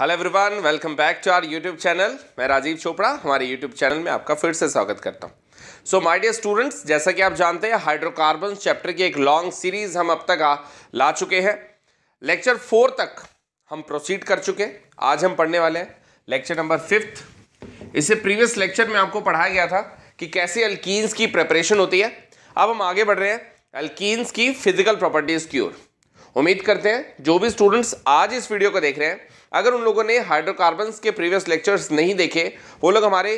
Hello everyone welcome back to our YouTube channel मैं राजीव चोपड़ा हमारे YouTube channel में आपका फिर से स्वागत करता हूँ सो माय डियर स्टूडेंट्स जैसा कि आप जानते हैं हाइड्रोकार्बन चैप्टर की एक लॉन्ग सीरीज हम अब तक आ ला चुके हैं लेक्चर फोर तक हम प्रोसीड कर चुके हैं आज हम पढ़ने वाले हैं लेक्चर नंबर फिफ्थ इसे प्रीवियस लेक्चर में आपको पढ़ाया गया था कि कैसे अल्कीन्स की प्रेपरेशन होती है अब हम आगे बढ़ रहे हैं अल्कींस की फिजिकल प्रॉपर्टीज़ की ओर उम्मीद करते हैं जो भी स्टूडेंट्स आज इस वीडियो को देख रहे हैं अगर उन लोगों ने हाइड्रोकार्बन के प्रीवियस लेक्चर्स नहीं देखे वो लोग हमारे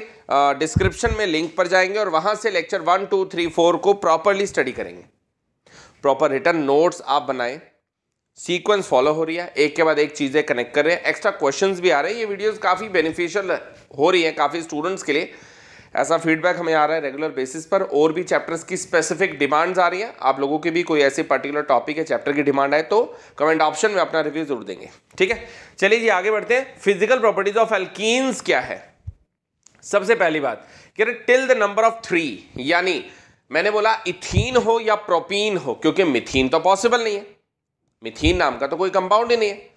डिस्क्रिप्शन में लिंक पर जाएंगे और वहां से lecture one two three four को प्रॉपरली स्टडी करेंगे प्रॉपर रिटर्न नोट्स आप बनाएं सीक्वेंस फॉलो हो रही है एक के बाद एक चीज़ें कनेक्ट कर रहे हैं एक्स्ट्रा क्वेश्चंस भी आ रहे हैं ये वीडियोस काफ़ी बेनिफिशियल हो रही हैं काफ़ी स्टूडेंट्स के लिए ऐसा फीडबैक हमें आ रहा है रेगुलर बेसिस पर और भी चैप्टर्स की स्पेसिफिक डिमांड्स आ रही हैं आप लोगों की भी कोई ऐसे पर्टिकुलर टॉपिक या चैप्टर की डिमांड आए तो कमेंट ऑप्शन में अपना रिव्यू जरूर देंगे ठीक है चलिए जी आगे बढ़ते हैं फिजिकल प्रॉपर्टीज ऑफ एल्कीन्स क्या है सबसे पहली बात कह रहे till the number of three यानी मैंने बोला इथीन हो या प्रोपीन हो क्योंकि मिथीन तो पॉसिबल नहीं है मिथीन नाम का तो कोई कंपाउंड ही नहीं है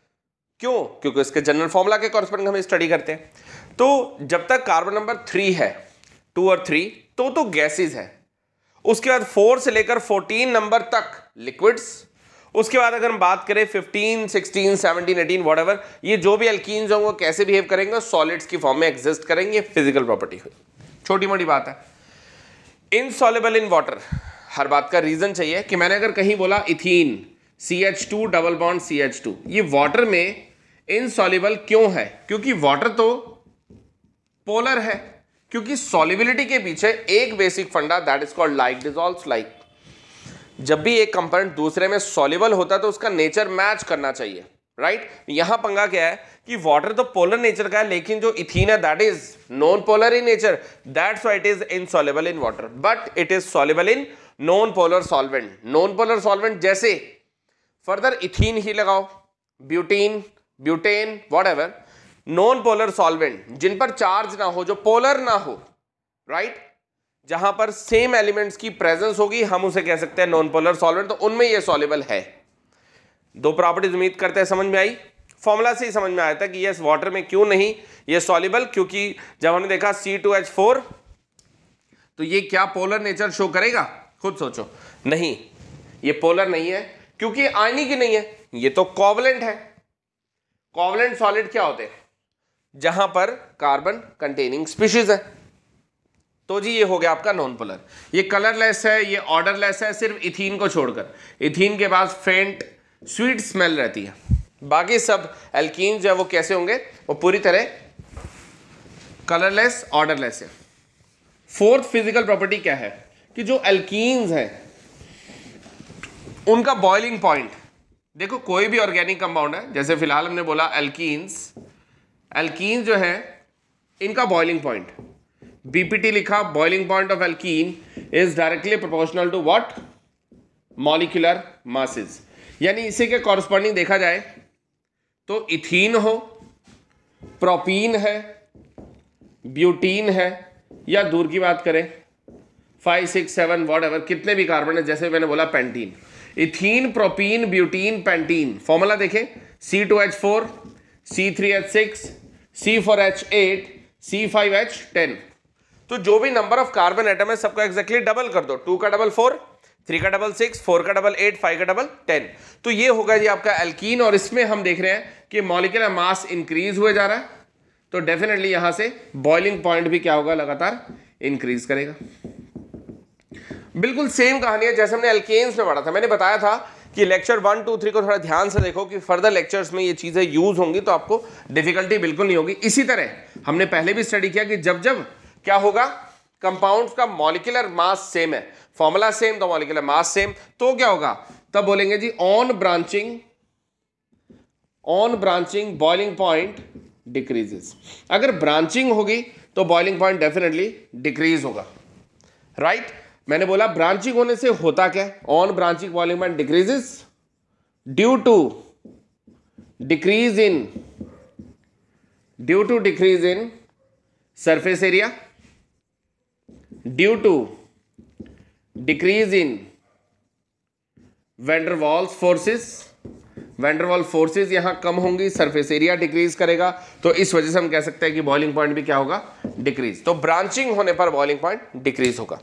क्यों क्योंकि इसके जनरल फॉर्मूला के कॉरस्पॉन्डिंग हम स्टडी करते हैं तो जब तक कार्बन नंबर थ्री है टू और थ्री तो तो गैसेस है उसके बाद फोर से लेकर फोर्टीन नंबर तक लिक्विड्स उसके बाद अगर हम बात करें fifteen sixteen seventeen eighteen whatever ये जो भी अल्कीन्स होंगे कैसे बिहेव करेंगे सॉलिड्स की फॉर्म में एग्जिस्ट करेंगे फिजिकल प्रॉपर्टी हुई छोटी मोटी बात है इनसॉलेबल इन वाटर हर बात का रीज़न चाहिए कि मैंने अगर कहीं बोला ethene C H two double bond C H two ये वाटर में इनसॉलेबल क्यों है क्योंकि वाटर तो पोलर है क्योंकि सॉलिबिलिटी के पीछे एक बेसिक फंडा that is called like dissolve like जब भी एक कंपोनेंट दूसरे में सॉलिबल होता है तो उसका नेचर मैच करना चाहिए राइट right? यहां पंगा क्या है कि वाटर तो पोलर नेचर का है लेकिन जो इथीन है that is non polar in nature that's why it is in insoluble in water but it is soluble in non polar solvent non polar solvent जैसे फर्दर इथीन ही लगाओ butene butane whatever non polar solvent जिन पर charge ना हो जो polar ना हो राइट जहां पर सेम एलिमेंट्स की प्रेजेंस होगी हम उसे कह सकते हैं नॉन पोलर सॉल्वेंट तो उनमें यह सॉलेबल है दो प्रॉपर्टीज उम्मीद करते हैं समझ में आई फॉर्मूला से ही समझ में आया था कि यस वाटर में क्यों नहीं ये सॉलेबल क्योंकि जब हमने देखा फोर तो ये क्या पोलर नेचर शो करेगा खुद सोचो नहीं ये पोलर नहीं है क्योंकि आयनिक की नहीं है ये तो कॉवलेंट है कॉवलेंट सॉलिड क्या होते हैं जहां पर कार्बन कंटेनिंग स्पीशीज़ है तो जी ये हो गया आपका नॉन पोलर ये कलरलेस है ये ऑर्डरलेस है सिर्फ इथीन को छोड़कर इथीन के बाद फेंट स्वीट स्मेल रहती है बाकी सब एल्कीन जो है वो कैसे होंगे वो पूरी तरह कलरलेस ऑर्डरलेस है फोर्थ फिजिकल प्रॉपर्टी क्या है कि जो एल्कीन्स हैं उनका बॉइलिंग पॉइंट देखो कोई भी ऑर्गेनिक कंपाउंड है जैसे फिलहाल हमने बोला एल्कीन्स एल्कीन जो है इनका बॉइलिंग पॉइंट बीपीटी लिखा boiling point of alkene is directly proportional to what molecular masses यानी इसी के कॉरस्पॉन्डिंग देखा जाए तो इथीन हो प्रोपीन है ब्यूटीन है या दूर की बात करें five six seven whatever कितने भी कार्बन है जैसे मैंने बोला pentene ethene propene butene pentene formula देखें C to H four C3H6, C4H8, C5H10 तो जो भी नंबर ऑफ कार्बन एटम है सबका एक्जैक्टली डबल कर दो टू का डबल फोर थ्री का डबल सिक्स फोर का डबल एट फाइव का डबल टेन तो ये होगा जी आपका एल्कीन और इसमें हम देख रहे हैं कि मॉलिकुलर मास इंक्रीज हुए जा रहा है तो डेफिनेटली यहां से बॉइलिंग पॉइंट भी क्या होगा लगातार इंक्रीज करेगा बिल्कुल सेम कहानी है जैसे हमने एल्केन्स में पढ़ा था मैंने बताया था कि लेक्चर वन टू थ्री को थोड़ा ध्यान से देखो कि फर्दर लेक्चर्स में ये चीज़ें यूज़ होंगी तो आपको डिफिकल्टी बिल्कुल नहीं होगी इसी तरह हमने पहले भी स्टडी किया कि जब जब क्या होगा कंपाउंड का मॉलिकुलर मास सेम है फॉर्मूला सेम तो मॉलिकुलर मास सेम तो क्या होगा तब बोलेंगे जी on branching on branching boiling point decreases अगर ब्रांचिंग होगी तो बॉइलिंग पॉइंट डेफिनेटली डिक्रीज होगा राइट right? मैंने बोला ब्रांचिंग होने से होता क्या on branching volume and decreases due to decrease in due to decrease in surface area due to decrease in van der Waals forces van der Waal forces यहां कम होंगी सरफेस एरिया डिक्रीज करेगा तो इस वजह से हम कह सकते हैं कि बॉइलिंग पॉइंट भी क्या होगा डिक्रीज तो ब्रांचिंग होने पर बॉइलिंग पॉइंट डिक्रीज होगा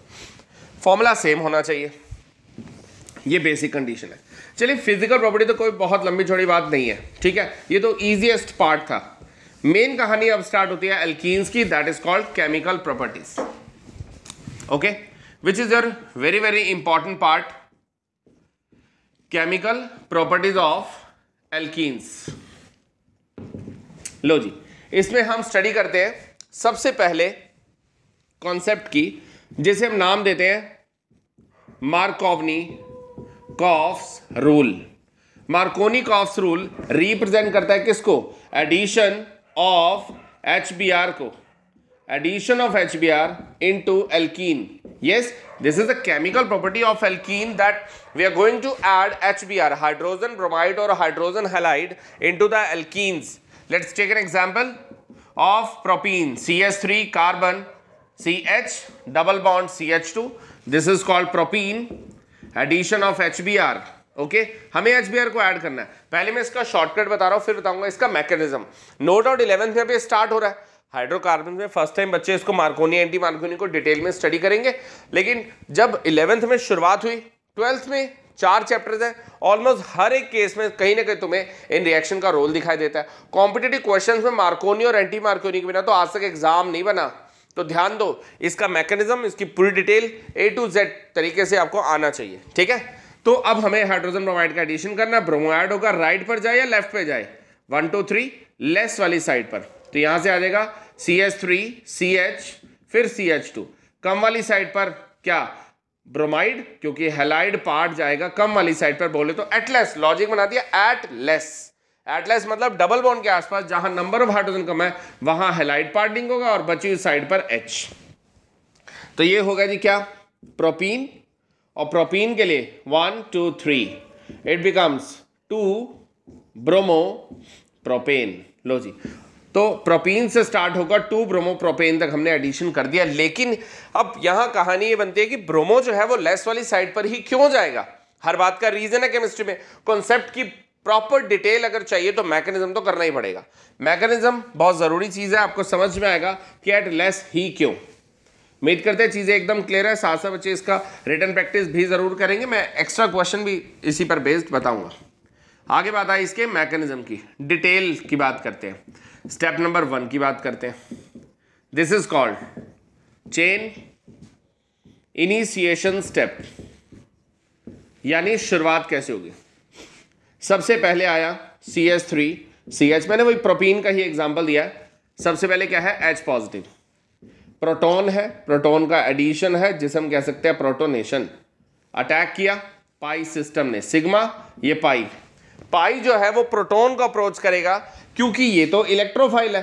फॉर्मूला सेम होना चाहिए ये बेसिक कंडीशन है चलिए फिजिकल प्रॉपर्टी तो कोई बहुत लंबी छोड़ी बात नहीं है ठीक है ये तो ईजिएस्ट पार्ट था मेन कहानी अब स्टार्ट होती है एल्कीन्स की that is called chemical properties okay which is your very very important part chemical properties of alkenes लो जी इसमें हम स्टडी करते हैं सबसे पहले कॉन्सेप्ट की जिसे हम नाम देते हैं Markovnikov rule Markovnikov coughs rule represent करता है किसको addition of H B R को addition of H B R into alkene yes this is a chemical property of alkene that we are going to add H B R hydrogen bromide और hydrogen halide into the alkenes let's take an example of propene C S three carbon C H double bond C H to this is called propene addition of H B R okay हमें H B R को add करना है पहले मैं इसका shortcut बता रहा हूं फिर बताऊंगा इसका मैकेनिज्म नो डाउट इलेवंथ में स्टार्ट हो रहा है हाइड्रोकार्बन में फर्स्ट टाइम बच्चे इसको मार्कोनी एंटी मार्कोनी को डिटेल में स्टडी करेंगे लेकिन जब इलेवंथ में शुरुआत हुई ट्वेल्थ में चार चैप्टर्स हैं ऑलमोस्ट हर एक केस में कहीं ना कहीं तुम्हें इन रिएक्शन का रोल दिखाई देता है कॉम्पिटेटिव क्वेश्चंस में मार्कोनी और एंटी मार्कोनी के बिना तो आज तक एग्जाम नहीं बना तो ध्यान दो इसका मैकेनिज्म इसकी पूरी डिटेल ए टू जेड तरीके से आपको आना चाहिए ठीक है तो अब हमें हाइड्रोजन ब्रोमाइड का एडिशन करना ब्रोमोइड ब्रोमाइड होगा राइट पर जाए या लेफ्ट पर जाए वन टू थ्री लेस वाली साइड पर तो यहां से आ जाएगा C H three C H फिर सी एच टू कम वाली साइड पर क्या ब्रोमाइड क्योंकि हेलाइड पार्ट जाएगा कम वाली साइड पर बोले तो एटलेस लॉजिक बना दिया एटलेस एटलेस मतलब डबल बॉन्ड के आसपास जहां नंबर ऑफ हाइड्रोजन कम है वहां हेलाइट पार्टिंग होगा और बची हुई साइड पर एच तो ये होगा जी क्या प्रोपीन और प्रोपीन के लिए one two three it becomes two bromo propane लो जी तो प्रोपीन से स्टार्ट होगा टू ब्रोमो प्रोपेन तक हमने एडिशन कर दिया लेकिन अब यहां कहानी ये बनती है कि ब्रोमो जो है वो लेस वाली साइड पर ही क्यों जाएगा हर बात का रीजन है केमिस्ट्री में कॉन्सेप्ट की प्रॉपर डिटेल अगर चाहिए तो मैकेनिज्म तो करना ही पड़ेगा मैकेनिज्म बहुत ज़रूरी चीज़ है आपको समझ में आएगा कि एट लेस ही क्यों उम्मीद करते हैं चीज़ें एकदम क्लियर है साथ साथ बच्चे इसका रिटर्न प्रैक्टिस भी ज़रूर करेंगे मैं एक्स्ट्रा क्वेश्चन भी इसी पर बेस्ड बताऊंगा आगे बात आई इसके मैकेनिज्म की डिटेल की बात करते हैं स्टेप नंबर वन की बात करते हैं this is called chain initiation step यानी शुरुआत कैसे होगी सबसे पहले आया C H three C H मैंने वही प्रोपीन का ही एग्जाम्पल दिया सबसे पहले क्या है एच पॉजिटिव प्रोटोन है प्रोटोन का एडिशन है जिसे हम कह सकते हैं प्रोटोनेशन अटैक किया पाई सिस्टम ने सिग्मा ये पाई पाई जो है वो प्रोटोन को अप्रोच करेगा क्योंकि ये तो इलेक्ट्रोफाइल है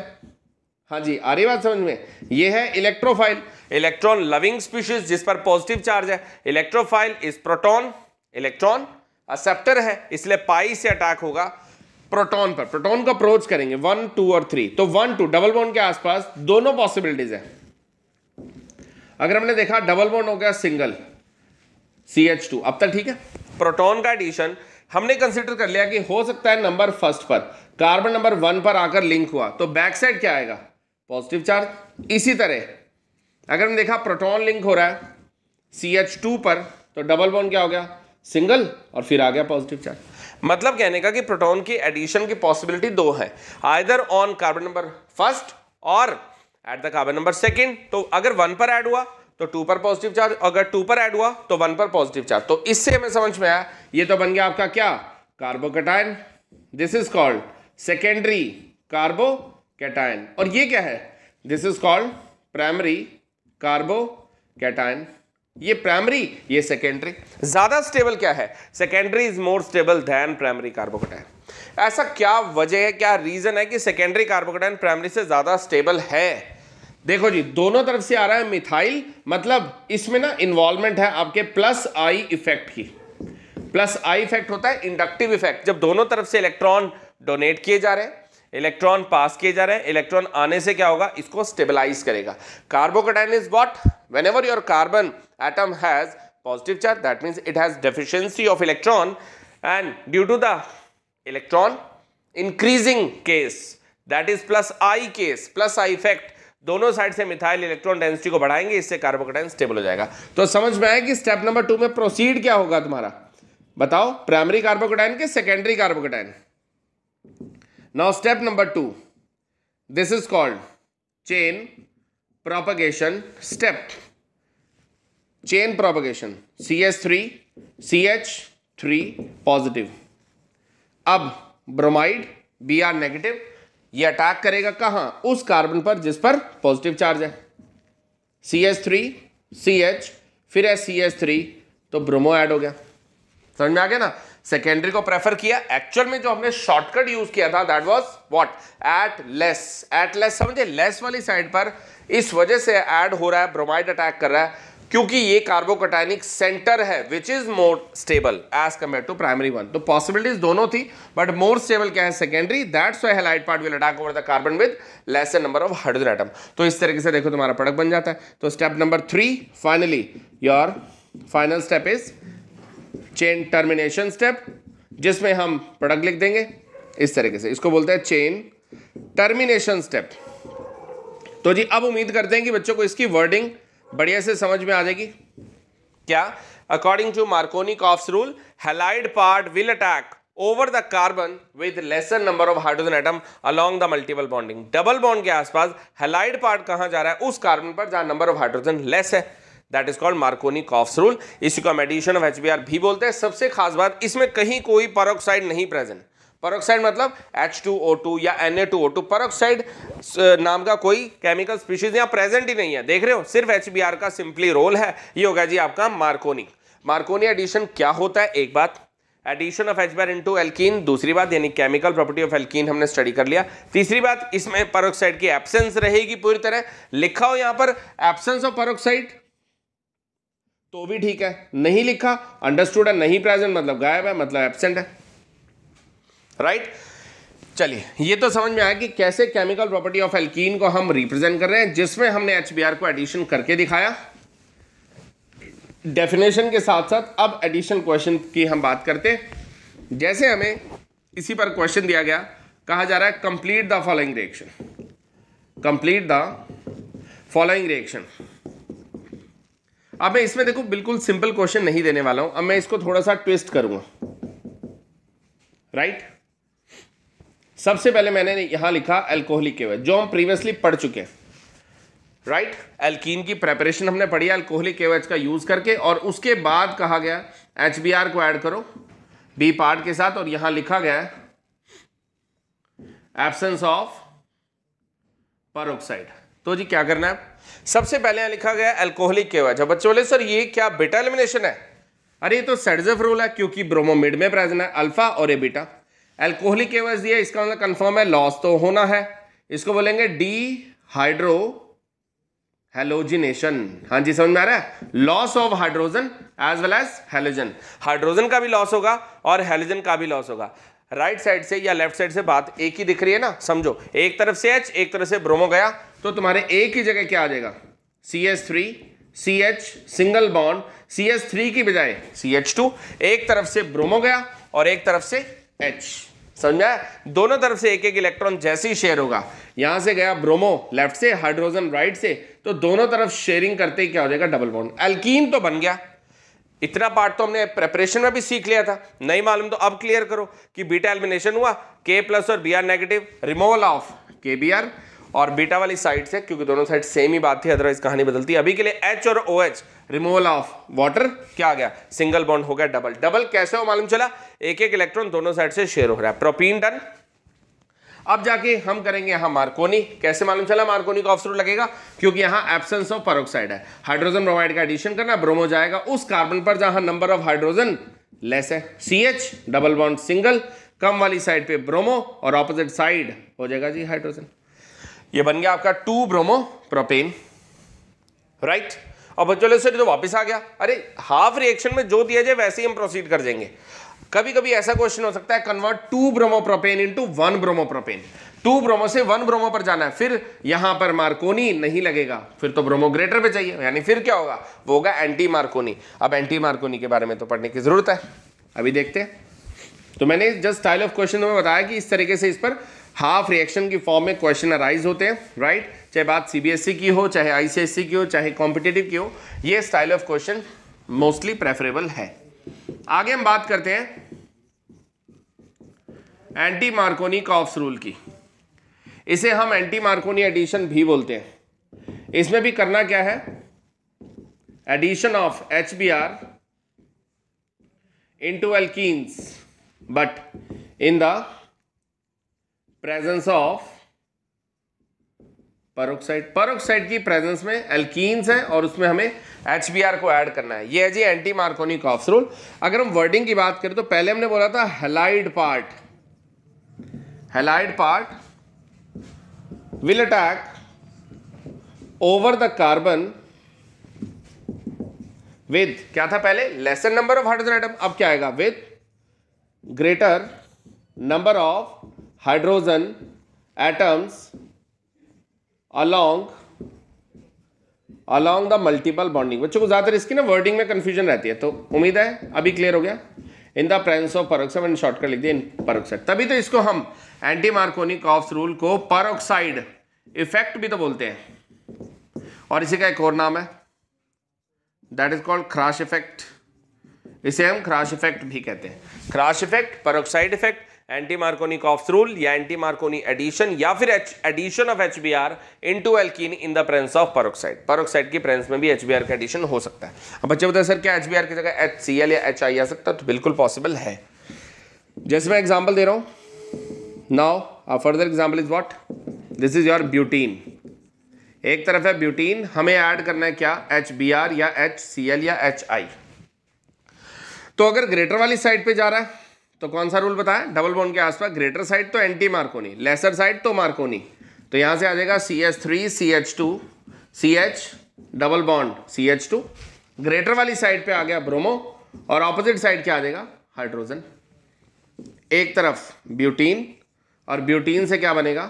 हाँ जी आ रही बात समझ में ये है इलेक्ट्रोफाइल इलेक्ट्रॉन लविंग स्पीशीज जिस पर पॉजिटिव चार्ज है electrophile is proton electron acceptor है इसलिए पाई से अटैक होगा प्रोटॉन पर प्रोटॉन को अप्रोच करेंगे वन टू और थ्री तो वन टू डबल बॉन्ड के आसपास दोनों पॉसिबिलिटीज है अगर हमने देखा डबल बॉन्ड हो गया सिंगल सी एच टू अब तक ठीक है प्रोटॉन का एडिशन हमने कंसिडर कर लिया कि हो सकता है नंबर फर्स्ट पर कार्बन नंबर वन पर आकर लिंक हुआ तो बैक साइड क्या आएगा पॉजिटिव चार्ज इसी तरह अगर हम देखा प्रोटॉन लिंक हो रहा है सी एच टू पर तो डबल बॉन्ड क्या हो गया सिंगल और फिर आ गया पॉजिटिव चार्ज मतलब कहने का कि प्रोटॉन की एडिशन की पॉसिबिलिटी दो है either on carbon number first और at the carbon number second तो अगर वन पर ऐड हुआ तो टू पर पॉजिटिव चार्ज अगर टू पर ऐड हुआ तो वन पर पॉजिटिव चार्ज तो इससे हमें समझ में आया ये तो बन गया आपका क्या carbocation this is called secondary carbocation और ये क्या है this is called primary carbocation ये प्राइमरी ये सेकेंडरी ज्यादा स्टेबल क्या है secondary is more stable than primary carbocation ऐसा क्या वजह है क्या रीजन है कि सेकेंडरी कार्बोकोटाइन प्राइमरी से ज्यादा स्टेबल है देखो जी दोनों तरफ से आ रहा है मिथाइल मतलब इसमें ना इन्वॉल्वमेंट है आपके प्लस आई इफेक्ट की प्लस आई इफेक्ट होता है इंडक्टिव इफेक्ट जब दोनों तरफ से इलेक्ट्रॉन डोनेट किए जा रहे हैं इलेक्ट्रॉन पास किए जा रहे हैं इलेक्ट्रॉन आने से क्या होगा इसको स्टेबलाइज करेगा carbocation is what whenever your carbon atom has positive charge that means it has deficiency of electron and due to the electron increasing case that is plus I case plus I effect दोनों side से methyl electron density को बढ़ाएंगे इससे कार्बोकोटाइन stable हो जाएगा तो समझ में आया कि स्टेप नंबर टू में प्रोसीड क्या होगा तुम्हारा बताओ प्राइमरी कार्बोकोटाइन के secondary carbocation now step number chain this is called chain propagation step chain propagation H three positive अब ब्रोमाइड बी आर नेगेटिव ये अटैक करेगा कहां उस कार्बन पर जिस पर पॉजिटिव चार्ज है C H three C H फिर है सी एच थ्री तो ब्रोमो ऐड हो गया समझ में आ गया ना सेकेंडरी को प्रेफर किया एक्चुअल में जो हमने शॉर्टकट यूज किया था that was what at less at less समझे लेस वाली साइड पर इस वजह से ऐड हो रहा है ब्रोमाइड अटैक कर रहा है क्योंकि ये कार्बोकोटाइनिक सेंटर है which is more stable as compare to primary one तो पॉसिबिलिटीज दोनों थी बट मोर स्टेबल क्या है secondary that's why halide part will attack over the carbon with less number of hydrogen atom तो इस तरीके से देखो तुम्हारा प्रोडक्ट बन जाता है तो step number three finally your final step is chain termination step जिसमें हम प्रोडक्ट लिख देंगे इस तरीके से इसको बोलते हैं चेन टर्मिनेशन स्टेप तो जी अब उम्मीद करते हैं कि बच्चों को इसकी वर्डिंग बढ़िया से समझ में आ जाएगी क्या according to Markovnikov coughs rule halide part will attack over the carbon with lesser number of hydrogen atom along the multiple bonding double bond के आसपास हेलाइड पार्ट कहां जा रहा है उस कार्बन पर जहां नंबर ऑफ हाइड्रोजन लेस है that is called Markovnikov coughs rule इसी को हम एडिशन ऑफ एच भी बोलते हैं सबसे खास बात इसमें कहीं कोई परोक्साइड नहीं प्रेजेंट परोक्साइड मतलब H2O2 या Na2O2 परोक्साइड नाम का कोई केमिकल स्पीशीज यहाँ प्रेजेंट ही नहीं है देख रहे हो सिर्फ एच का सिंपली रोल है ये होगा जी आपका मार्कोनी मार्कोनी एडिशन क्या होता है एक बात addition of H bar into alkene दूसरी बात यानी केमिकल प्रॉपर्टी ऑफ एल्कीन हमने स्टडी कर लिया तीसरी बात इसमें परोक्साइड की एब्सेंस रहेगी पूरी तरह लिखा हो यहाँ पर एब्सेंस ऑफ परोक्साइड तो भी ठीक है नहीं लिखा अंडरस्टूड है नहीं प्रेजेंट मतलब गायब है मतलब एबसेंट है राइट right? चलिए ये तो समझ में आया कि कैसे केमिकल प्रॉपर्टी ऑफ एल्कीन को हम रिप्रेजेंट कर रहे हैं जिसमें हमने एच को एडिशन करके दिखाया डेफिनेशन के साथ साथ अब एडिशन क्वेश्चन की हम बात करते जैसे हमें इसी पर क्वेश्चन दिया गया कहा जा रहा है complete the following reaction complete the following reaction अब मैं इसमें देखो बिल्कुल सिंपल क्वेश्चन नहीं देने वाला हूं अब मैं इसको थोड़ा सा ट्विस्ट करूंगा राइट सबसे पहले मैंने यहां लिखा एल्कोहलिक केवर जो हम प्रीवियसली पढ़ चुके हैं राइट एल्कीन की प्रेपरेशन हमने पढ़ी एल्कोहलिक केवच का यूज करके और उसके बाद कहा गया एच को ऐड करो बी पार्ट के साथ और यहां लिखा गया है एब्सेंस ऑफ परोक्साइड तो जी क्या करना है सबसे पहले यहाँ लिखा गया एल्कोहलिक के वजह बच्चे बोले सर ये क्या बेटा एलिमिनेशन है अरे ये तो सर्जफ रूल है क्योंकि ब्रोमोमिड में प्रेजेंट है अल्फा और ए बीटा एल्कोहलिक के वजह दिया इसका मतलब कंफर्म है लॉस तो होना है इसको बोलेंगे डी हाइड्रो हेलोजिनेशन हाँ जी समझ में आ रहा है loss of hydrogen as well as halogen hydrogen का भी लॉस होगा और हेलोजन का भी लॉस होगा राइट right साइड से या लेफ्ट साइड से बात एक ही दिख रही है ना समझो एक तरफ से एच एक तरफ से ब्रोमो गया तो तुम्हारे ए की जगह क्या आ जाएगा C S three C H single bond C H three की बजाय सी एच टू एक तरफ से ब्रोमो गया और एक तरफ से एच समझा दोनों तरफ से एक एक इलेक्ट्रॉन जैसे ही शेयर होगा यहां से गया ब्रोमो लेफ्ट से हाइड्रोजन राइट से तो दोनों तरफ शेयरिंग करते ही क्या हो जाएगा डबल बॉन्ड एल्कीन तो बन गया इतना पार्ट तो हमने प्रेपरेशन में भी सीख लिया था नहीं मालूम तो अब क्लियर करो कि बीटा एलिमिनेशन हुआ के प्लस और B R negative removal of K B R और बीटा वाली साइड से क्योंकि दोनों साइड सेम ही बात थी अदरवाइज कहानी बदलती है अभी के लिए एच और O H removal of water क्या आ गया सिंगल बॉन्ड हो गया डबल डबल कैसे हो मालूम चला एक एक इलेक्ट्रॉन दोनों साइड से शेयर हो रहा है प्रोपीन डन अब जाके हम करेंगे यहां मार्कोनी कैसे मालूम चला मार्कोनी का ऑफ लगेगा क्योंकि यहां एब्सेंस ऑफ परोक्साइड है हाइड्रोजन प्रोवाइड का एडिशन करना ब्रोमो जाएगा उस कार्बन पर जहां नंबर ऑफ हाइड्रोजन लेस है C H double bond single कम वाली साइड पे ब्रोमो और ऑपोजिट साइड हो जाएगा जी हाइड्रोजन ये बन गया आपका टू ब्रोमो प्रोपेन राइट और बच्चों से तो वापस आ गया अरे हाफ रिएक्शन में जो दिया जाए वैसे ही हम प्रोसीड कर जाएंगे कभी कभी ऐसा क्वेश्चन हो सकता है convert to propene into one propene two bromo से वन ब्रोमो पर जाना है फिर यहां पर मार्कोनी नहीं लगेगा फिर तो ब्रोमो ग्रेटर पे चाहिए यानी फिर क्या होगा वो होगा एंटी मार्कोनी अब एंटी मार्कोनी के बारे में तो पढ़ने की जरूरत है अभी देखते हैं तो मैंने जस्ट स्टाइल ऑफ क्वेश्चन में बताया कि इस तरीके से इस पर हाफ रिएक्शन की फॉर्म में क्वेश्चन अराइज होते हैं राइट right? चाहे बात सीबीएसई e की हो चाहे आईसीएससी e की हो चाहे कॉम्पिटेटिव की हो ये style of question mostly preferable है आगे हम बात करते हैं एंटी मार्कोनी कॉफ्स रूल की इसे हम एंटी मार्कोनी एडिशन भी बोलते हैं इसमें भी करना क्या है addition of H B R into alkenes but in the presence of peroxide peroxide की प्रेजेंस में एल्कीन्स है और उसमें हमें एच को ऐड करना है ये है जी एंटी मार्कोनी कॉफ्स रूल अगर हम वर्डिंग की बात करें तो पहले हमने बोला था halide part halide part will attack over the carbon with क्या था पहले lesser number of hydrogen atom अब क्या आएगा with greater number of hydrogen atoms along along the multiple bonding बच्चों को ज़्यादातर इसकी ना वर्डिंग में कंफ्यूजन रहती है तो उम्मीद है अभी क्लियर हो गया in the presence of peroxide मैंने शॉर्टकट लिख दिया इन परोक्साइड तभी तो इसको हम एंटी मार्कोनी कॉफ्स रूल को परोक्साइड इफेक्ट भी तो बोलते हैं और इसी का एक और नाम है that is called Kharasch effect इसे हम क्राश इफेक्ट भी कहते हैं Kharasch effect peroxide effect anti Markovnikov coughs rule या एंटी मार्कोनी एडिशन या फिर addition of H B R into alkene in the presence of peroxide peroxide की presence में भी एच बी आर का एडिशन हो सकता है अब बच्चे बताए सर क्या एच बी आर की जगह एच सी एल या एच आई आ सकता है तो बिल्कुल पॉसिबल है जैसे मैं एग्जाम्पल दे रहा हूँ now a further example is what this is your butene एक तरफ है ब्यूटीन हमें ऐड करना है क्या एच बी आर या एच सी एल या एच आई तो अगर ग्रेटर वाली साइड पे जा रहा है तो कौन सा रूल बताया डबल बॉन्ड के आसपास ग्रेटर साइड तो एंटी मार्कोनी लेसर साइड तो मार्कोनी तो यहां से आ जाएगा C H three C H two C H double bond C H two greater वाली साइड पे आ गया ब्रोमो और ऑपोजिट साइड क्या आ जाएगा हाइड्रोजन एक तरफ ब्यूटीन और ब्यूटीन से क्या बनेगा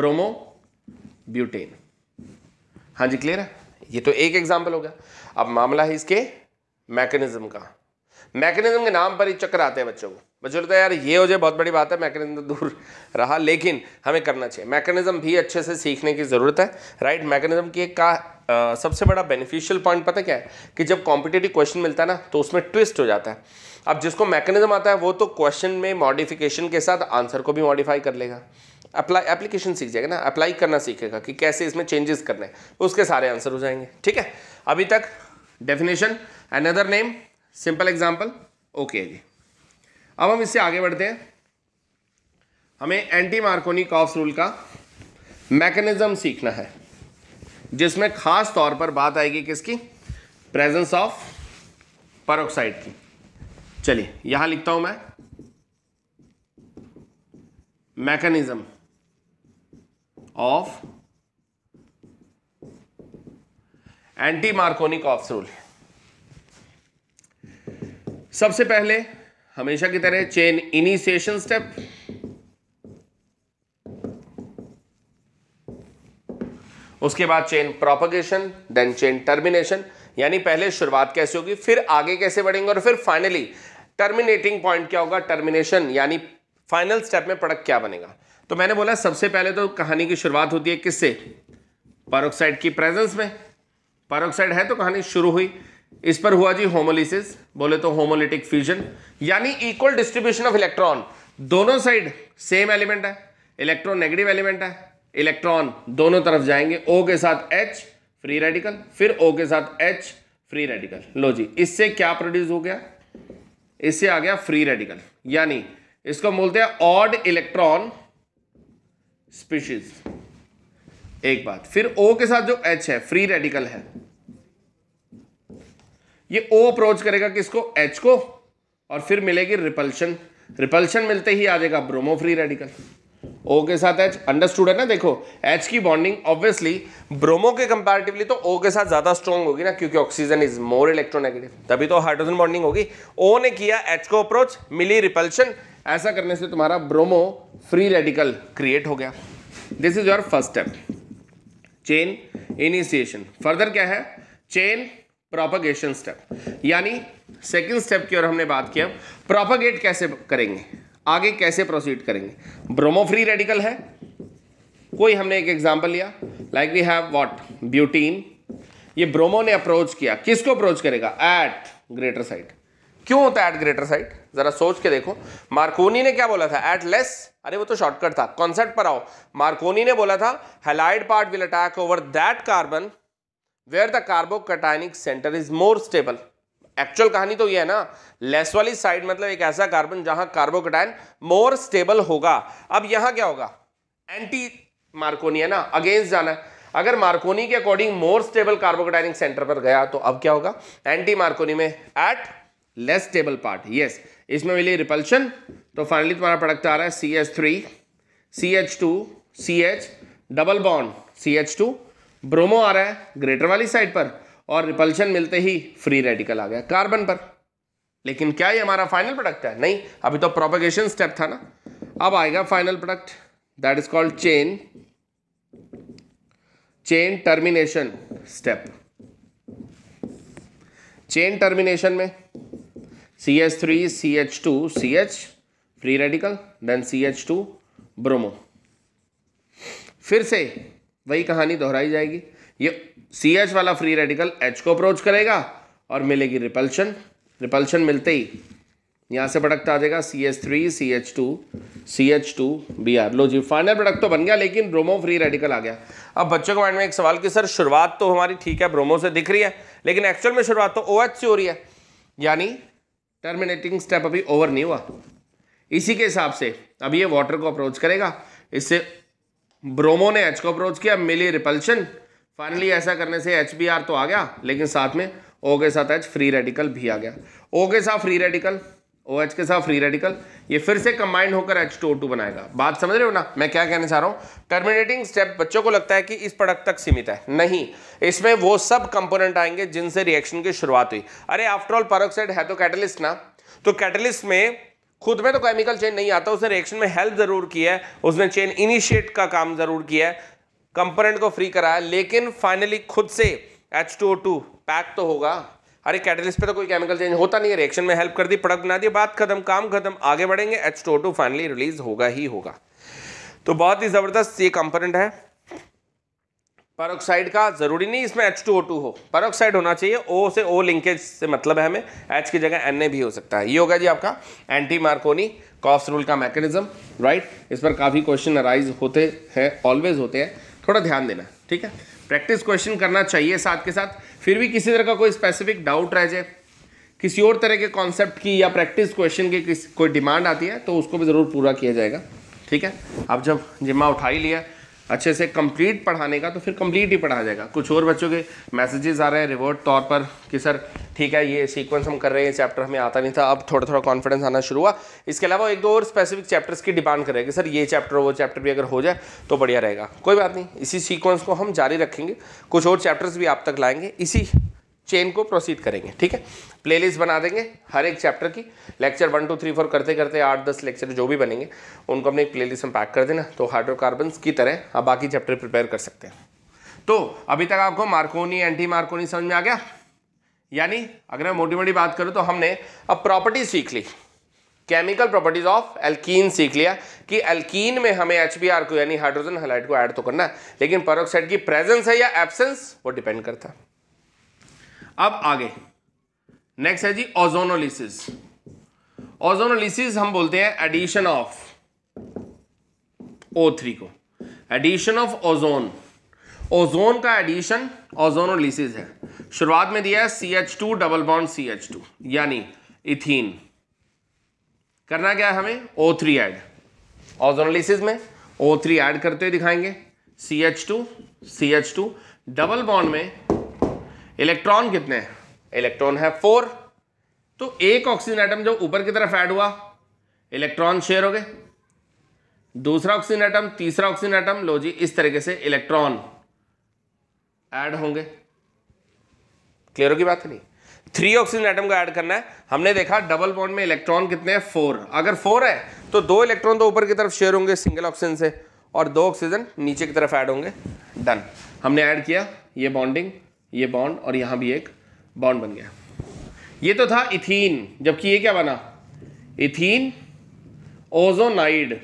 ब्रोमो ब्यूटेन हाँ जी क्लियर है ये तो एक एग्जाम्पल हो गया अब मामला है इसके मैकेनिज्म का मैकेनिज्म के नाम पर ही चक्कर आते हैं बच्चों को बच्चों लगता तो है यार ये हो जाए बहुत बड़ी बात है मैकेनिज्म तो दूर रहा लेकिन हमें करना चाहिए मैकेनिज्म भी अच्छे से सीखने की ज़रूरत है राइट मैकेनिज्म के का सबसे बड़ा बेनिफिशियल पॉइंट पता क्या है कि जब कॉम्पिटेटिव क्वेश्चन मिलता है ना तो उसमें ट्विस्ट हो जाता है अब जिसको मैकेनिज्म आता है वो तो क्वेश्चन में मॉडिफिकेशन के साथ आंसर को भी मॉडिफाई कर लेगा अप्लाई एप्लीकेशन सीख जाएगा ना अप्लाई करना सीखेगा कि कैसे इसमें चेंजेस करने उसके सारे आंसर हो जाएंगे ठीक है अभी तक definition another name simple example okay जी अब हम इससे आगे बढ़ते हैं हमें एंटी मार्कोनी कॉफ्स रूल का मैकेनिज्म सीखना है जिसमें खास तौर पर बात आएगी किसकी प्रेजेंस ऑफ परोक्साइड की चलिए यहां लिखता हूं मैं mechanism of anti Markovnikov's of rule सबसे पहले हमेशा की तरह चेन इनिशिएशन स्टेप उसके बाद chain propagation then chain termination यानी पहले शुरुआत कैसे होगी फिर आगे कैसे बढ़ेंगे और फिर फाइनली टर्मिनेटिंग पॉइंट क्या होगा टर्मिनेशन यानी फाइनल स्टेप में प्रोडक्ट क्या बनेगा तो मैंने बोला सबसे पहले तो कहानी की शुरुआत होती है किससे परोक्साइड की प्रेजेंस में परोक्साइड है तो कहानी शुरू हुई इस पर हुआ जी होमोलिसिस बोले तो होमोलिटिक फ्यूजन यानी इक्वल डिस्ट्रीब्यूशन ऑफ इलेक्ट्रॉन दोनों साइड सेम एलिमेंट है इलेक्ट्रॉन नेगेटिव एलिमेंट है इलेक्ट्रॉन दोनों तरफ जाएंगे ओ के साथ एच फ्री रेडिकल फिर ओ के साथ एच फ्री रेडिकल लो जी इससे क्या प्रोड्यूस हो गया इससे आ गया फ्री रेडिकल यानी इसको बोलते हैं ऑड इलेक्ट्रॉन स्पीशीज एक बात फिर ओ के साथ जो एच है फ्री रेडिकल है ये ओ अप्रोच करेगा किसको एच को और फिर मिलेगी रिपल्शन रिपल्शन मिलते ही आ जाएगा ब्रोमो फ्री रेडिकल ओ के साथ एच अंडरस्टूड है ना देखो एच की बॉन्डिंग ऑब्वियसली ब्रोमो के कंपैरेटिवली तो ओ के साथ ज्यादा स्ट्रॉन्ग होगी ना क्योंकि ऑक्सीजन इज मोर इलेक्ट्रोनेगेटिव तभी तो हाइड्रोजन बॉन्डिंग होगी ओ ने किया एच को अप्रोच मिली रिपल्शन ऐसा करने से तुम्हारा ब्रोमो फ्री रेडिकल क्रिएट हो गया this is your first step chain initiation further क्या है चेन प्रोपगेशन स्टेप यानी सेकेंड स्टेप की ओर हमने बात किया प्रोपगेट कैसे करेंगे आगे कैसे प्रोसीड करेंगे ब्रोमो फ्री रेडिकल है कोई हमने एक एग्जाम्पल लिया like we have what butene ये ब्रोमो ने अप्रोच किया किसको अप्रोच करेगा एट ग्रेटर साइट क्यों होता है एट ग्रेटर साइट जरा सोच के देखो मार्कोनी ने क्या बोला था एट लेस अरे वो तो शॉर्टकट था कॉन्सेप्ट पर आओ मार्कोनी ने बोला था halide part will attack over that carbon where the carbocationic centre is more stable actual कहानी तो ये है ना लेस वाली साइड मतलब एक ऐसा कार्बन जहां कार्बोकटाइन मोर स्टेबल होगा अब यहां क्या होगा एंटी मार्कोनी है ना अगेंस्ट जाना है अगर मार्कोनी के according more stable carbocationic centre पर गया तो अब क्या होगा एंटी मार्कोनी में at less stable part yes इसमें मिली रिपल्शन तो फाइनली तुम्हारा प्रोडक्ट आ रहा है C H three C H two C H double bond C H two bromo आ रहा है ग्रेटर वाली साइड पर और रिपल्शन मिलते ही फ्री रेडिकल आ गया कार्बन पर लेकिन क्या ये हमारा फाइनल प्रोडक्ट है नहीं अभी तो प्रोपेगेशन स्टेप था ना अब आएगा final product that is called chain chain termination step chain termination में C H three C H two C H free radical then C H two bromo फिर से वही कहानी दोहराई जाएगी ये सी एच वाला फ्री रेडिकल एच को अप्रोच करेगा और मिलेगी रिपल्शन रिपल्शन मिलते ही यहाँ से प्रोडक्ट आ जाएगा C H three C H two C H two B R लो जी फाइनल प्रोडक्ट तो बन गया लेकिन ब्रोमो फ्री रेडिकल आ गया अब बच्चों के माइंड में एक सवाल कि सर शुरुआत तो हमारी ठीक है ब्रोमो से दिख रही है लेकिन एक्चुअल में शुरुआत तो ओ OH से हो रही है यानी टर्मिनेटिंग स्टेप अभी ओवर नहीं हुआ इसी के हिसाब से अब ये वाटर को अप्रोच करेगा इससे ब्रोमो ने एच को अप्रोच किया मिली रिपल्शन फाइनली ऐसा करने से एच तो आ गया लेकिन साथ में ओ के साथ एच फ्री रेडिकल भी आ गया ओ के साथ फ्री रेडिकल ओ एच के साथ फ्री रेडिकल ये फिर से कंबाइंड होकर एच टू ओ टू बनाएगा बात समझ रहे हो ना मैं क्या कहना चाह रहा हूँ टर्मिनेटिंग स्टेप बच्चों को लगता है कि इस प्रोडक्ट तक सीमित है नहीं इसमें वो सब कंपोनेंट आएंगे जिनसे रिएक्शन की शुरुआत हुई अरे आफ्टरऑल परोक्साइड है तो कैटलिस्ट ना तो कैटलिस्ट में खुद में तो केमिकल चेन नहीं आता उसने रिएक्शन में हेल्प ज़रूर किया है उसने चेन इनिशिएट का काम ज़रूर किया है कंपोनेंट को फ्री कराया लेकिन फाइनली खुद से एच टू ओ टू पैक तो होगा अरे कैटलिस्ट पे तो कोई केमिकल चेंज होता नहीं है रिएक्शन में हेल्प कर दी प्रोडक्ट बना दिया बात खत्म काम खत्म आगे बढ़ेंगे H two O two finally release होगा ही होगा तो बहुत ही ज़बरदस्त ये कंपोनेंट है परोक्साइड का ज़रूरी नहीं इसमें एच टू ओ टू हो परोक्साइड होना चाहिए ओ से ओ लिंकेज से मतलब है हमें एच की जगह एन ए भी हो सकता है ये होगा जी आपका एंटी मार्कोनी कॉस रूल का मैकेनिज्म राइट इस पर काफ़ी क्वेश्चन अराइज होते हैं ऑलवेज होते हैं थोड़ा ध्यान देना ठीक है प्रैक्टिस क्वेश्चन करना चाहिए साथ के साथ फिर भी किसी तरह का कोई स्पेसिफिक डाउट रह जाए किसी और तरह के कॉन्सेप्ट की या प्रैक्टिस क्वेश्चन की कोई डिमांड आती है तो उसको भी ज़रूर पूरा किया जाएगा ठीक है अब जब जिम्मा उठा ही लिया अच्छे से कंप्लीट पढ़ाने का तो फिर कंप्लीट ही पढ़ा जाएगा कुछ और बच्चों के मैसेजेस आ रहे हैं रिवर्ट तौर पर कि सर ठीक है ये सीक्वेंस हम कर रहे हैं चैप्टर हमें आता नहीं था अब थोड़ा थोड़ा कॉन्फिडेंस आना शुरू हुआ इसके अलावा एक दो और स्पेसिफिक चैप्टर्स की डिमांड करें कि सर ये चैप्टर वो चैप्टर भी अगर हो जाए तो बढ़िया रहेगा कोई बात नहीं इसी सीक्वेंस को हम जारी रखेंगे कुछ और चैप्टर्स भी आप तक लाएंगे इसी चेन को प्रोसीड करेंगे ठीक है प्लेलिस्ट बना देंगे हर एक चैप्टर की lecture one two three four करते करते आठ दस लेक्चर जो भी बनेंगे उनको अपने प्लेलिस्ट में पैक कर देना तो हाइड्रोकार्बन की तरह आप बाकी चैप्टर प्रिपेयर कर सकते हैं तो अभी तक आपको मार्कोनी एंटी मार्कोनी समझ में आ गया यानी अगर मैं मोटी मोटी बात करूँ तो हमने अब प्रॉपर्टी सीख ली केमिकल प्रॉपर्टीज ऑफ एल्कीन सीख लिया कि एल्कीन में हमें एच को यानी हाइड्रोजन हेलाइड को ऐड तो करना है लेकिन परोक्साइड की प्रेजेंस है या एब्सेंस वो डिपेंड करता है अब आगे नेक्स्ट है जी ओजोनोलिसिस ओजोनोलिसिस हम बोलते हैं एडिशन ऑफ ओ थ्री को एडिशन ऑफ ओजोन ओजोन का एडिशन ओजोनोलिसिस है शुरुआत में दिया है C H two double bond C H two यानी इथीन करना क्या है हमें ओ थ्री एड ओजोनोलिसिस में ओ थ्री एड करते हुए दिखाएंगे C H two C H two double bond में इलेक्ट्रॉन कितने इलेक्ट्रॉन है फोर तो एक ऑक्सीजन आइटम जब ऊपर की तरफ ऐड हुआ इलेक्ट्रॉन शेयर हो गए दूसरा ऑक्सीजन आइटम तीसरा ऑक्सीजन आइटम लो जी इस तरीके से इलेक्ट्रॉन ऐड होंगे क्लियर की बात है नहीं थ्री ऑक्सीजन आइटम को ऐड करना है हमने देखा डबल बॉन्ड में इलेक्ट्रॉन कितने हैं फोर अगर फोर है तो दो इलेक्ट्रॉन तो ऊपर की तरफ शेयर होंगे सिंगल ऑक्सीजन से और दो ऑक्सीजन नीचे की तरफ ऐड होंगे डन हमने ऐड किया ये बॉन्डिंग ये बॉन्ड और यहां भी एक बॉन्ड बन गया ये तो था इथीन जबकि ये क्या बना इथीन ओजोनाइड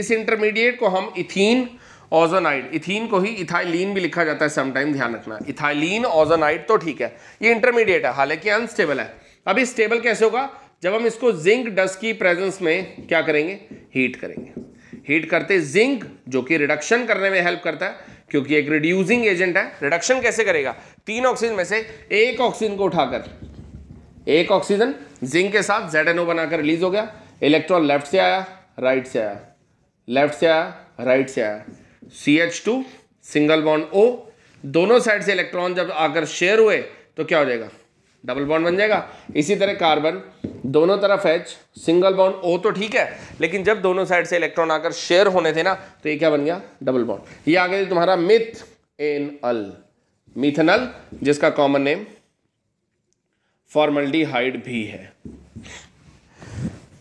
इस इंटरमीडिएट को हम इथीन ओजोनाइड इथीन को ही इथाइलीन भी लिखा जाता है समटाइम ध्यान रखना इथाइलीन ओजोनाइड तो ठीक है ये इंटरमीडिएट है हालांकि अनस्टेबल है अभी स्टेबल कैसे होगा जब हम इसको जिंक डस्ट की प्रेजेंस में क्या करेंगे हीट करेंगे हीट करते जिंक जो कि रिडक्शन करने में हेल्प करता है क्योंकि एक रिड्यूसिंग एजेंट है रिडक्शन कैसे करेगा तीन ऑक्सीजन में से एक ऑक्सीजन को उठाकर एक ऑक्सीजन जिंक के साथ जेड एन ओ बनाकर रिलीज हो गया इलेक्ट्रॉन लेफ्ट से आया राइट से आया लेफ्ट से आया राइट से आया C H two single bond O दोनों साइड से इलेक्ट्रॉन जब आकर शेयर हुए तो क्या हो जाएगा डबल बॉन्ड बन जाएगा इसी तरह कार्बन दोनों तरफ एच सिंगल बॉन्ड ओ तो ठीक है लेकिन जब दोनों साइड से इलेक्ट्रॉन आकर शेयर होने थे ना तो ये क्या बन गया डबल बॉन्ड ये आगे तुम्हारा मिथ एन अल मिथनल जिसका कॉमन नेम फॉर्मल्टीहाइड भी है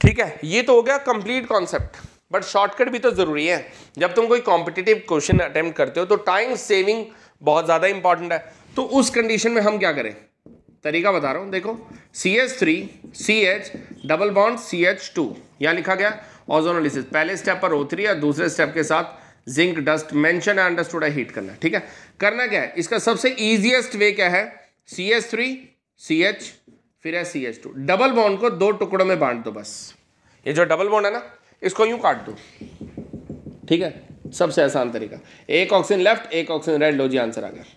ठीक है ये तो हो गया कंप्लीट कॉन्सेप्ट बट शॉर्टकट भी तो ज़रूरी है जब तुम कोई कॉम्पिटेटिव क्वेश्चन अटेम्प्ट करते हो तो टाइम सेविंग बहुत ज़्यादा इंपॉर्टेंट है तो उस कंडीशन में हम क्या करें तरीका बता रहा हूँ देखो C H three C H double bond C H two यहाँ लिखा गया ओजोनोलिसिस पहले स्टेप पर ओ थ्री और दूसरे स्टेप के साथ जिंक डस्ट मेंशन अंडरस्टूड है हीट करना ठीक है करना क्या है इसका सबसे ईजिएस्ट वे क्या है C H three C H फिर है C H two double bond को दो टुकड़ों में बांट दो बस ये जो डबल बॉन्ड है ना इसको यूं काट दो ठीक है सबसे आसान तरीका एक ऑक्सीजन लेफ्ट एक ऑक्सीजन राइट लो जी आंसर आ गया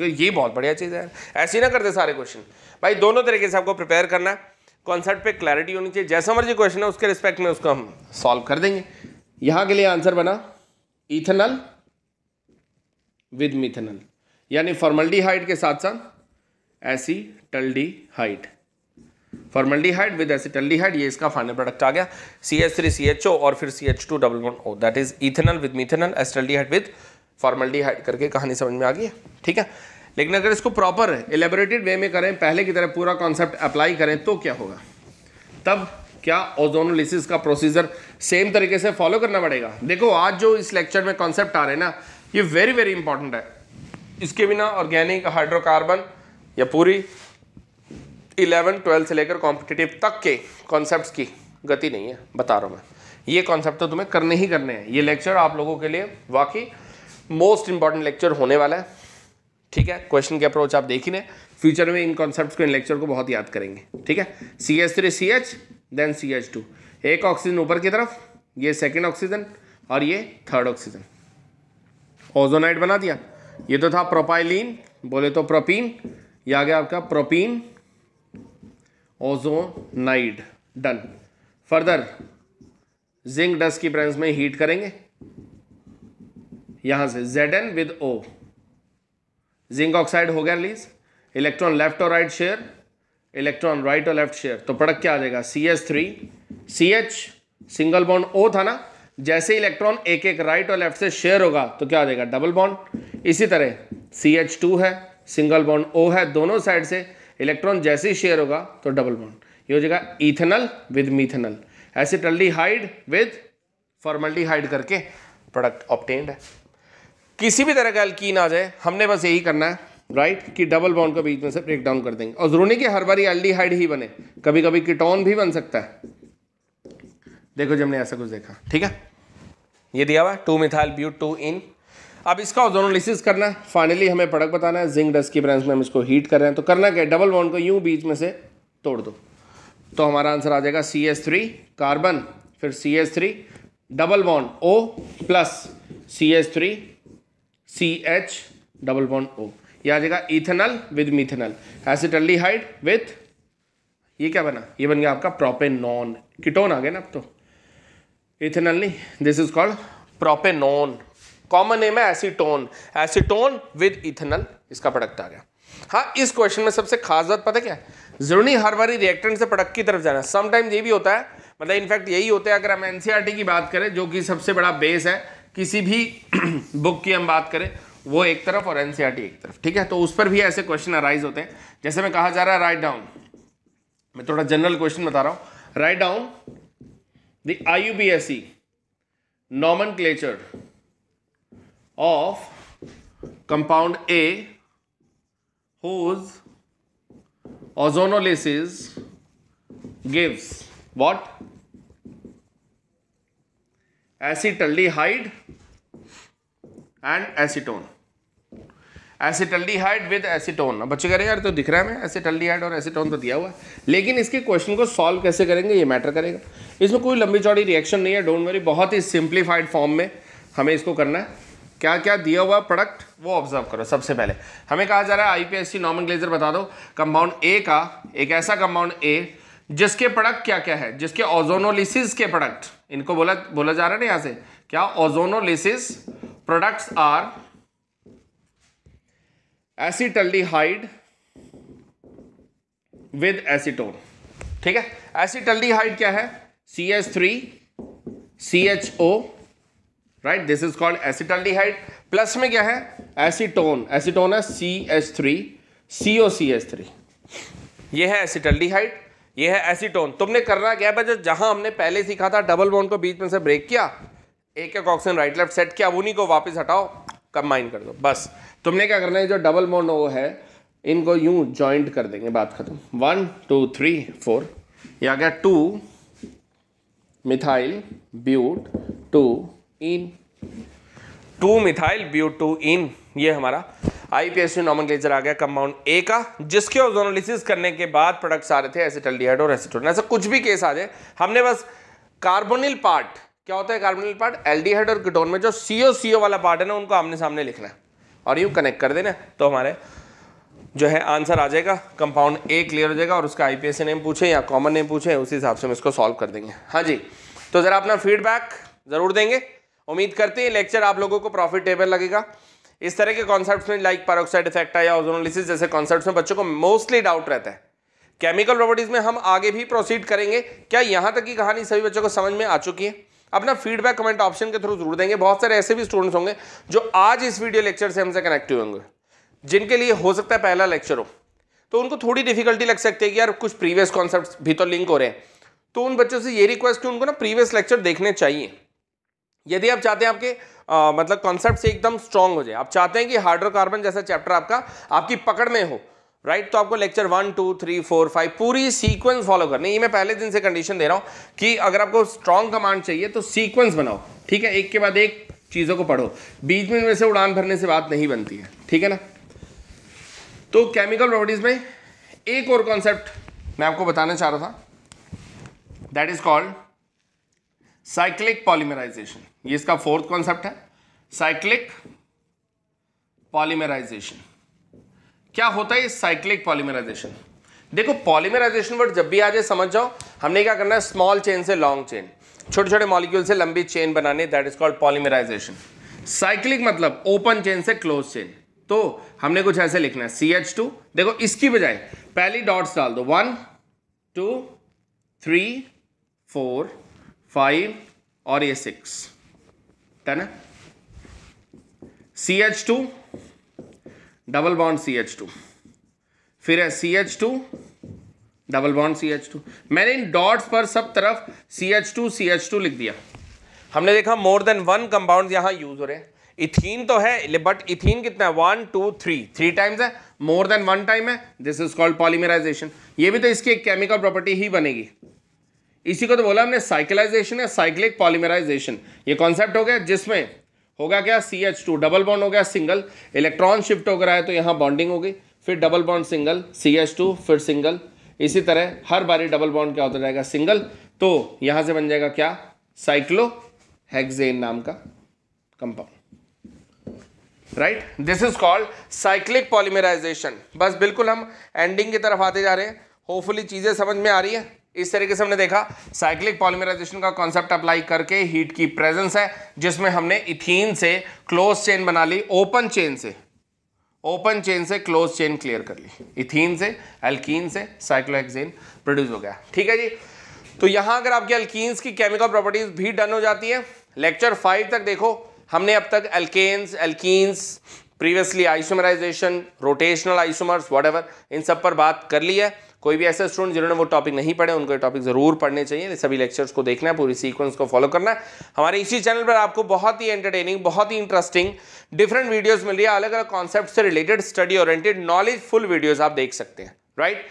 तो ये बहुत बढ़िया चीज़ है ऐसे ही ना करते सारे क्वेश्चन भाई दोनों तरीके से आपको प्रिपेयर करना है कॉन्सेप्ट पे क्लैरिटी होनी चाहिए जैसा मर्जी क्वेश्चन है उसके रिस्पेक्ट में उसको हम सॉल्व कर देंगे यहाँ के लिए आंसर बना इथेनल विद मिथेनल यानी फॉर्मल्डिहाइड के साथ साथ ऐसी टल्डी एसीटल्डिहाइड फॉर्मल्डिहाइड विद ऐसी टल्डी हाइट ये इसका फाइनल प्रोडक्ट आ गया C H three C H O और फिर C H two double one O that is ethanal with methanal acetaldehyde with formaldehyde करके कहानी समझ में आ गई ठीक है लेकिन अगर इसको प्रॉपर एलेबोरेटेड वे में करें पहले की तरह पूरा कॉन्सेप्ट अप्लाई करें तो क्या होगा तब क्या ओजोनोलिसिस का प्रोसीजर सेम तरीके से फॉलो करना पड़ेगा देखो आज जो इस लेक्चर में कॉन्सेप्ट आ रहे हैं ना ये वेरी वेरी इंपॉर्टेंट है इसके बिना ऑर्गेनिक हाइड्रोकार्बन या पूरी इलेवन ट्वेल्थ से लेकर कॉम्पिटिटिव तक के कॉन्सेप्ट की गति नहीं है बता रहा हूँ मैं ये कॉन्सेप्ट तो तुम्हें करने ही करने हैं ये लेक्चर आप लोगों के लिए वाकई मोस्ट इंपॉर्टेंट लेक्चर होने वाला है ठीक है क्वेश्चन के अप्रोच आप देख ही लें फ्यूचर में इन कॉन्सेप्ट को इन लेक्चर को बहुत याद करेंगे ठीक है C H three C H then C H two एक ऑक्सीजन ऊपर की तरफ ये सेकेंड ऑक्सीजन और ये थर्ड ऑक्सीजन ओजोनाइट बना दिया ये तो था प्रोपाइलिन बोले तो प्रोपीन ये आ गया आपका propene ozonide done further zinc dust की प्रेजेंस में हीट करेंगे यहां से Z N with O zinc oxide हो गया रिलीज इलेक्ट्रॉन लेफ्ट और राइट शेयर इलेक्ट्रॉन राइट और लेफ्ट शेयर तो प्रोडक्ट क्या आ जाएगा C H three C H single bond O था ना जैसे इलेक्ट्रॉन एक एक राइट और लेफ्ट से शेयर होगा तो क्या आ जाएगा डबल बॉन्ड इसी तरह सी एच टू है सिंगल बॉन्ड ओ है दोनों साइड से इलेक्ट्रॉन जैसे ही शेयर होगा तो डबल बॉन्ड ये हो जाएगा ethanal with methanal acetaldehyde with formaldehyde करके प्रोडक्ट ऑप्टेंड है किसी भी तरह का अल्कीन आ जाए हमने बस यही करना है राइट कि डबल बॉन्ड को बीच में से ब्रेक डाउन कर देंगे और जरूरी कि हर बारी एल्डिहाइड ही बने कभी कभी कीटोन भी बन सकता है देखो जब हमने ऐसा कुछ देखा ठीक है ये दिया हुआ two methyl but two ene अब इसका ओजोनोलिसिस करना है फाइनली हमें प्रोडक्ट बताना है जिंक डस्ट की ब्रांच में हम इसको हीट कर रहे हैं तो करना क्या डबल बॉन्ड को यूं बीच में से तोड़ दो तो हमारा आंसर आ जाएगा सी एस थ्री कार्बन फिर C S three double bond O plus C S three C H double one O यह आ जाएगा ethanal with methanal acetaldehyde with ये क्या बना ये बन गया आपका प्रोपेनॉन कीटोन आ गया ना अब तो इथेनल नहीं this is called propanone common name है एसीटोन एसीटोन विद इथेनल इसका प्रोडक्ट आ गया हाँ इस क्वेश्चन में सबसे खास बात पता क्या है जरूरी हर बार रिएक्टेंट से प्रोडक्ट की तरफ जाना समटाइम्स ये भी होता है मतलब इनफैक्ट यही होता है अगर हम एनसीईआरटी e की बात करें जो कि सबसे बड़ा बेस है किसी भी बुक की हम बात करें वो एक तरफ और एन e एक तरफ ठीक है तो उस पर भी ऐसे क्वेश्चन अराइज होते हैं जैसे मैं कहा जा रहा है राइट डाउन मैं थोड़ा जनरल क्वेश्चन बता रहा हूं right down the I U B S C nomenclature of compound A whose ozonolysis gives what acetaldehyde and acetone acetaldehyde with acetone बच्चे कह रहे हैं यार तो दिख रहा है मैं एसिटल्डिहाइड और एसीटोन तो दिया हुआ है लेकिन इसके क्वेश्चन को सॉल्व कैसे करेंगे ये मैटर करेगा इसमें कोई लंबी चौड़ी रिएक्शन नहीं है डोंट वरी बहुत ही सिंप्लीफाइड फॉर्म में हमें इसको करना है क्या क्या दिया हुआ प्रोडक्ट वो ऑब्जर्व करो सबसे पहले हमें कहा जा रहा है I P S C nomenclature बता दो कंपाउंड ए का एक ऐसा कंपाउंड ए जिसके प्रोडक्ट क्या क्या है जिसके ओजोनोलिसिस के प्रोडक्ट इनको बोला बोला जा रहा है ना यहां से क्या ozonolysis products are acetaldehyde with acetone ठीक है एसिटल्डिहाइड क्या है C H three C H O right this is called acetaldehyde plus में क्या है एसिटोन एसिटोन है C H three C O C H three यह है एसिटल्डिहाइड ये है एसीटोन तुमने करना क्या है जहां हमने पहले सीखा था डबल बॉन्ड को बीच में से ब्रेक किया एक एक ऑक्सीजन राइट लेफ्ट सेट किया उन्हीं को वापस हटाओ कंबाइन कर दो बस तुमने क्या करना है जो डबल बॉन्ड वो है इनको यूं ज्वाइंट कर देंगे बात खत्म वन टू थ्री फोर या क्या गया two methyl but two ene two methyl but two ene ये हमारा आई पी एस नॉमनक्लेचर आ गया कंपाउंड ए का जिसके ओजोनोलिसिस करने के बाद प्रोडक्ट्स आ रहे थे एसिटल डीहाइड और एसिटोन ऐसा कुछ भी केस आ जाए हमने बस कार्बोनिल पार्ट क्या होता है कार्बोनिल पार्ट एल्डिहाइड और किटोन में जो सीओ सीओ वाला पार्ट है ना उनको आमने सामने लिखना है और यूँ कनेक्ट कर देना तो हमारे जो है आंसर आ जाएगा कंपाउंड ए क्लियर हो जाएगा और उसका आईपीएससी नेम पूछे या कॉमन नेम पूछे उसी हिसाब से हम इसको सॉल्व कर देंगे हाँ जी तो ज़रा अपना फीडबैक ज़रूर देंगे उम्मीद करते हैं लेक्चर आप लोगों को प्रॉफिटेबल लगेगा इस तरह के कॉन्सेप्ट में लाइक पैरोक्साइड इफेक्ट या ओजोनोलिसिस जैसे कॉन्सेप्ट में बच्चों को मोस्टली डाउट रहता है केमिकल प्रॉपर्टीज़ में हम आगे भी प्रोसीड करेंगे क्या यहाँ तक की कहानी सभी बच्चों को समझ में आ चुकी है अपना फीडबैक कमेंट ऑप्शन के थ्रू जरूर देंगे बहुत सारे ऐसे भी स्टूडेंट्स होंगे जो आज इस वीडियो लेक्चर से हमसे कनेक्ट हुए होंगे जिनके लिए हो सकता है पहला लेक्चर हो तो उनको थोड़ी डिफिकल्टी लग सकती है कि यार कुछ प्रीवियस कॉन्सेप्ट भी तो लिंक हो रहे हैं तो उन बच्चों से ये रिक्वेस्ट है उनको ना प्रीवियस लेक्चर देखने चाहिए यदि आप चाहते हैं आपके आ, मतलब कॉन्सेप्ट से एकदम स्ट्रांग हो जाए आप चाहते हैं कि हाइड्रोकार्बन जैसा चैप्टर आपका आपकी पकड़ में हो राइट right? तो आपको lecture one two three four five पूरी सीक्वेंस फॉलो करनी ये मैं पहले दिन से कंडीशन दे रहा हूं कि अगर आपको स्ट्रांग कमांड चाहिए तो सीक्वेंस बनाओ ठीक है एक के बाद एक चीज़ों को पढ़ो बीच में वैसे उड़ान भरने से बात नहीं बनती है ठीक है ना तो केमिकल प्रॉपर्टीज में एक और कॉन्सेप्ट मैं आपको बताना चाह रहा था that is called cyclic polymerization ये इसका फोर्थ कॉन्सेप्ट है साइक्लिक पॉलीमराइजेशन क्या होता है साइक्लिक पॉलीमराइजेशन देखो पॉलीमराइजेशन वर्ड जब भी आ जाए समझ जाओ हमने क्या करना है स्मॉल चेन से लॉन्ग चेन छोटे छोटे मॉलिक्यूल से लंबी चेन बनाने that is called polymerization cyclic मतलब ओपन चेन से क्लोज चेन तो हमने कुछ ऐसे लिखना है सी एच टू देखो इसकी बजाय पहली डॉट्स डाल दो one two three four five और ये सिक्स डन है C H two double bond C H two फिर है C H two double bond C H two मैंने इन डॉट्स पर सब तरफ C H two C H two लिख दिया हमने देखा मोर देन वन कंपाउंड यहां यूज हो रहे हैं इथीन तो है बट इथीन कितना है one two three three times है मोर देन वन टाइम है दिस इज कॉल्ड पॉलीमराइजेशन ये भी तो इसकी एक केमिकल प्रॉपर्टी ही बनेगी इसी को तो बोला हमने साइकिलाइजेशन या साइक्लिक पॉलीमराइजेशन ये कॉन्सेप्ट हो गया जिसमें होगा क्या C H two double bond हो गया सिंगल इलेक्ट्रॉन शिफ्ट होकर आया तो यहाँ बॉन्डिंग हो गई फिर double bond single C H two फिर सिंगल इसी तरह हर बारी डबल बॉन्ड क्या होता जाएगा सिंगल तो यहाँ से बन जाएगा क्या साइक्लो हेक्सेन नाम का compound right this is called cyclic polymerization बस बिल्कुल हम एंडिंग की तरफ आते जा रहे हैं होपफुली चीज़ें समझ में आ रही है इस तरीके से हमने देखा साइक्लिक पॉलीमराइजेशन का कॉन्सेप्ट अप्लाई करके हीट की प्रेजेंस है जिसमें हमने इथीन से क्लोज चेन बना ली ओपन चेन से ओपन चेन से क्लोज चेन क्लियर कर ली इथीन से एल्कीन से साइक्लोहेक्सेन प्रोड्यूस हो गया ठीक है जी तो यहां अगर आपके अल्कीन्स की केमिकल प्रॉपर्टीज भी डन हो जाती है लेक्चर फाइव तक देखो हमने अब तक alkanes alkenes previously isomerization rotational isomers what इन सब पर बात कर ली है कोई भी ऐसे स्टूडेंट जिन्होंने वो टॉपिक नहीं पढ़े उनको टॉपिक ज़रूर पढ़ने चाहिए सभी लेक्चर्स को देखना है पूरी सीक्वेंस को फॉलो करना हमारे इसी चैनल पर आपको बहुत ही एंटरटेनिंग बहुत ही इंटरेस्टिंग डिफरेंट वीडियोज़ मिल रही है अलग अलग कॉन्सेप्ट से रिलेटेड स्टडी और नॉलेज फुल वीडियोज़ आप देख सकते हैं राइट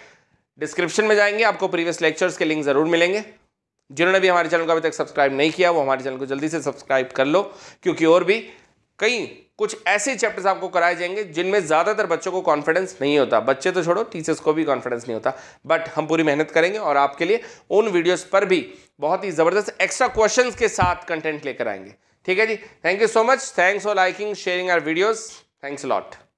डिस्क्रिप्शन में जाएंगे आपको प्रीवियस लेक्चर्स के लिंक ज़रूर मिलेंगे जिन्होंने भी हमारे चैनल को अभी तक सब्सक्राइब नहीं किया वो हमारे चैनल को जल्दी से सब्सक्राइब कर लो क्योंकि और भी कई कुछ ऐसे चैप्टर्स आपको कराए जाएंगे जिनमें ज़्यादातर बच्चों को कॉन्फिडेंस नहीं होता बच्चे तो छोड़ो टीचर्स को भी कॉन्फिडेंस नहीं होता बट हम पूरी मेहनत करेंगे और आपके लिए उन वीडियोस पर भी बहुत ही ज़बरदस्त एक्स्ट्रा क्वेश्चंस के साथ कंटेंट लेकर आएंगे ठीक है जी thank you so much thanks for liking sharing our videos thanks lot